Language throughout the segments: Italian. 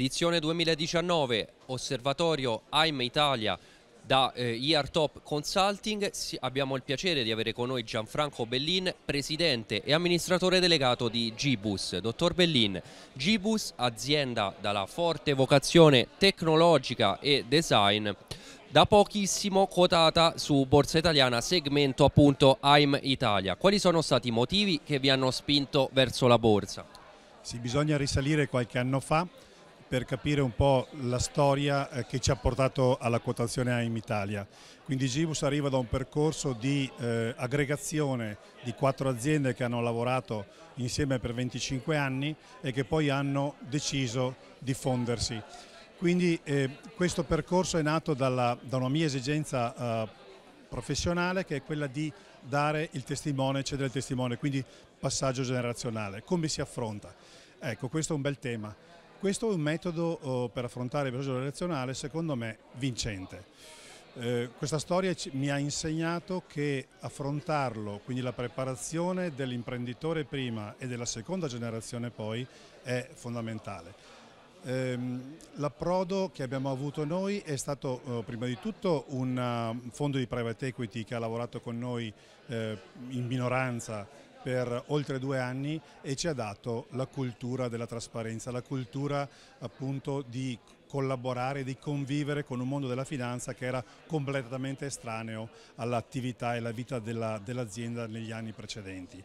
Edizione 2019, osservatorio AIM Italia da eh, ER Top Consulting. abbiamo il piacere di avere con noi Gianfranco Bellin, presidente e amministratore delegato di Gibus. Dottor Bellin, Gibus, azienda dalla forte vocazione tecnologica e design, da pochissimo quotata su Borsa Italiana, segmento appunto AIM Italia. Quali sono stati i motivi che vi hanno spinto verso la borsa? Si bisogna risalire qualche anno fa per capire un po' la storia eh, che ci ha portato alla quotazione AIM Italia. Quindi Gibus arriva da un percorso di eh, aggregazione di quattro aziende che hanno lavorato insieme per 25 anni e che poi hanno deciso di fondersi. Quindi eh, questo percorso è nato dalla, da una mia esigenza eh, professionale che è quella di dare il testimone, cedere il testimone, quindi passaggio generazionale. Come si affronta? Ecco, questo è un bel tema. Questo è un metodo oh, per affrontare il processo relazionale secondo me vincente. Eh, questa storia ci, mi ha insegnato che affrontarlo, quindi la preparazione dell'imprenditore prima e della seconda generazione poi, è fondamentale. Eh, l'approdo che abbiamo avuto noi è stato eh, prima di tutto un uh, fondo di private equity che ha lavorato con noi eh, in minoranza per oltre due anni e ci ha dato la cultura della trasparenza, la cultura appunto di collaborare, di convivere con un mondo della finanza che era completamente estraneo all'attività e alla vita dell'azienda negli anni precedenti.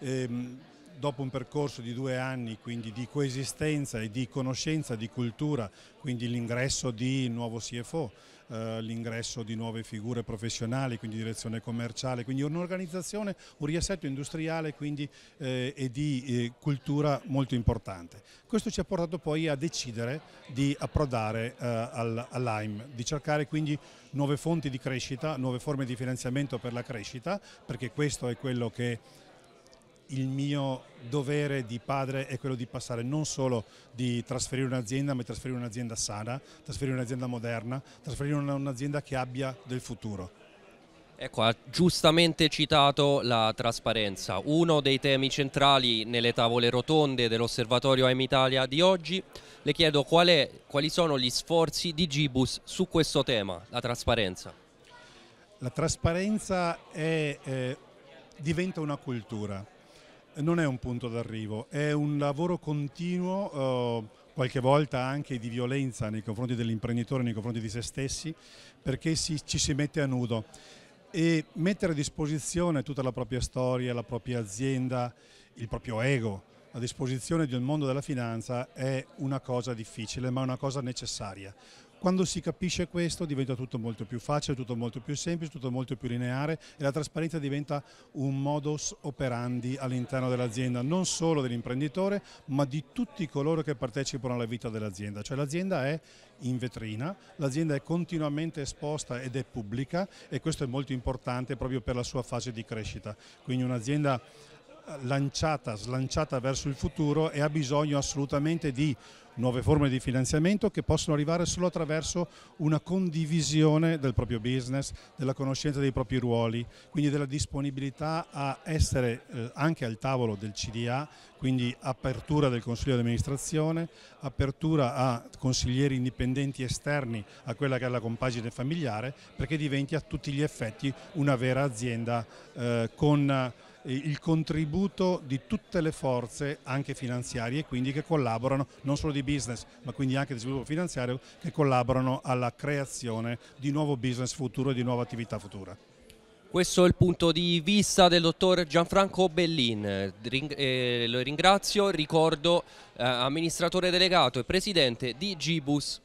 Ehm, dopo un percorso di due anni quindi di coesistenza e di conoscenza, di cultura, quindi l'ingresso di nuovo CFO, eh, l'ingresso di nuove figure professionali, quindi direzione commerciale, quindi un'organizzazione, un riassetto industriale quindi, eh, e di eh, cultura molto importante. Questo ci ha portato poi a decidere di approdare eh, al, all'AIM, di cercare quindi nuove fonti di crescita, nuove forme di finanziamento per la crescita, perché questo è quello che il mio dovere di padre è quello di passare non solo di trasferire un'azienda, ma di trasferire un'azienda sana, trasferire un'azienda moderna, trasferire un'azienda che abbia del futuro. Ecco, ha giustamente citato la trasparenza, uno dei temi centrali nelle tavole rotonde dell'osservatorio AM Italia di oggi. Le chiedo qual è, quali sono gli sforzi di Gibus su questo tema, la trasparenza. La trasparenza è, eh, diventa una cultura non è un punto d'arrivo, è un lavoro continuo, eh, qualche volta anche di violenza nei confronti dell'imprenditore, nei confronti di se stessi, perché si, ci si mette a nudo. E mettere a disposizione tutta la propria storia, la propria azienda, il proprio ego a disposizione del mondo della finanza è una cosa difficile, ma è una cosa necessaria. Quando si capisce questo diventa tutto molto più facile, tutto molto più semplice, tutto molto più lineare e la trasparenza diventa un modus operandi all'interno dell'azienda, non solo dell'imprenditore ma di tutti coloro che partecipano alla vita dell'azienda. Cioè l'azienda è in vetrina, l'azienda è continuamente esposta ed è pubblica e questo è molto importante proprio per la sua fase di crescita. Quindi un'azienda lanciata, slanciata verso il futuro e ha bisogno assolutamente di nuove forme di finanziamento che possono arrivare solo attraverso una condivisione del proprio business, della conoscenza dei propri ruoli, quindi della disponibilità a essere eh, anche al tavolo del CDA, quindi apertura del Consiglio di amministrazione, apertura a consiglieri indipendenti esterni a quella che è la compagine familiare, perché diventi a tutti gli effetti una vera azienda eh, con eh, il contributo di tutte le forze, anche finanziarie, quindi che collaborano non solo di business, ma quindi anche di sviluppo finanziario, che collaborano alla creazione di nuovo business futuro e di nuova attività futura. Questo è il punto di vista del dottor Gianfranco Bellin, eh, lo ringrazio, ricordo eh, amministratore delegato e presidente di Gibus.